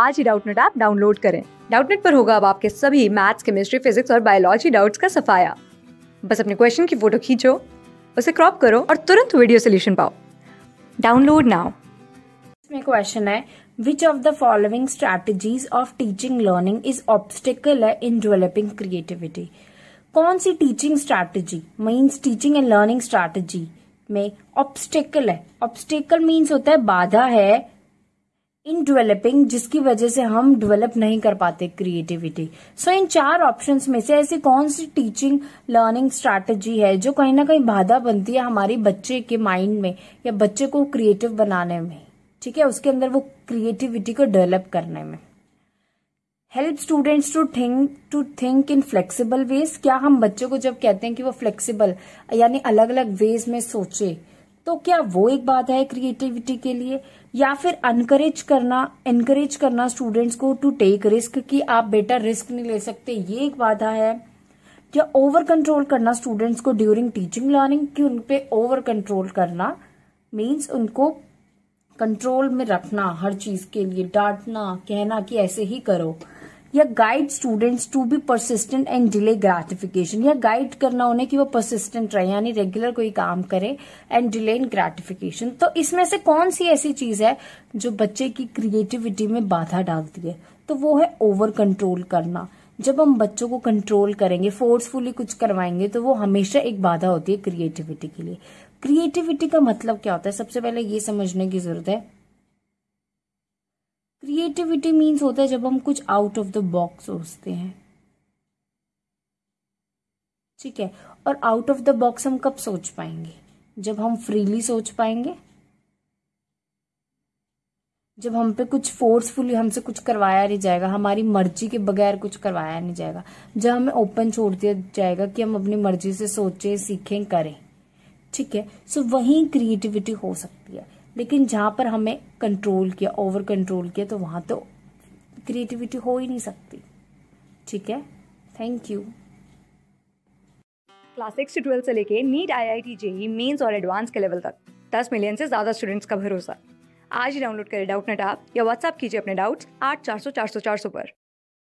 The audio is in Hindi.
आज ही डाउटनेट ऐप डाउनलोड करें डाउटनेट पर होगा अब आपके सभी मैथ्स केमिस्ट्री फिजिक्स और बायोलॉजी डाउट्स का सफाया बस अपने क्वेश्चन की फोटो खींचो उसे क्रॉप करो और तुरंत वीडियो सोल्यूशन पाओ डाउनलोड नाउ इसमें क्वेश्चन है which of the following strategies of teaching learning is obstacle है इन डेवलपिंग क्रिएटिविटी कौन सी teaching strategy means teaching and learning strategy में ऑब्स्टिकल है ऑब्स्टिकल मीन्स होता है बाधा है इन डेवलपिंग जिसकी वजह से हम डेवलप नहीं कर पाते क्रिएटिविटी सो इन चार ऑप्शंस में से ऐसी कौन सी टीचिंग लर्निंग स्ट्रेटजी है जो कहीं ना कहीं बाधा बनती है हमारे बच्चे के माइंड में या बच्चे को क्रिएटिव बनाने में ठीक है उसके अंदर वो क्रिएटिविटी को डेवलप करने में help students to think to think in flexible ways क्या हम बच्चों को जब कहते हैं कि वो फ्लेक्सिबल यानी अलग अलग वेज में सोचे तो क्या वो एक बाधा है क्रिएटिविटी के लिए या फिर अनकरेज करना इनकरेज करना स्टूडेंट्स को टू टेक रिस्क कि आप बेटा रिस्क नहीं ले सकते ये एक बाधा है या ओवर कंट्रोल करना स्टूडेंट्स को ड्यूरिंग टीचिंग लर्निंग कि उन पे ओवर कंट्रोल करना मीन्स उनको कंट्रोल में रखना हर चीज के लिए डांटना कहना कि ऐसे ही करो या guide students to be persistent and delay gratification या गाइड करना उन्हें कि वो परसिस्टेंट रहे यानी रेगुलर कोई काम करे एंड डिले इन ग्रेटिफिकेशन तो इसमें से कौन सी ऐसी चीज है जो बच्चे की क्रिएटिविटी में बाधा डालती है तो वो है ओवर कंट्रोल करना जब हम बच्चों को कंट्रोल करेंगे फोर्सफुली कुछ करवाएंगे तो वो हमेशा एक बाधा होती है क्रिएटिविटी के लिए क्रिएटिविटी का मतलब क्या होता है सबसे पहले ये समझने की जरूरत है क्रिएटिविटी मीन्स होता है जब हम कुछ आउट ऑफ द बॉक्स सोचते हैं ठीक है और आउट ऑफ द बॉक्स हम कब सोच पाएंगे जब हम फ्रीली सोच पाएंगे जब हम पे कुछ फोर्सफुली हमसे कुछ करवाया नहीं जाएगा हमारी मर्जी के बगैर कुछ करवाया नहीं जाएगा जब हमें ओपन छोड़ दिया जाएगा कि हम अपनी मर्जी से सोचें सीखें करें ठीक है सो वहीं क्रिएटिविटी हो सकती है लेकिन जहां पर हमें कंट्रोल किया ओवर कंट्रोल किया तो वहां तो क्रिएटिविटी हो ही नहीं सकती ठीक है थैंक यू क्लास सिक्स से ट्वेल्थ से लेके NEET I I T JEE mains और एडवांस के लेवल तक दस मिलियन से ज़्यादा स्टूडेंट्स का भरोसा आज ही डाउनलोड करें डाउट नेट ऐप या व्हाट्सअप कीजिए अपने डाउट्स आठ चार सौ चार सौ चार सौ पर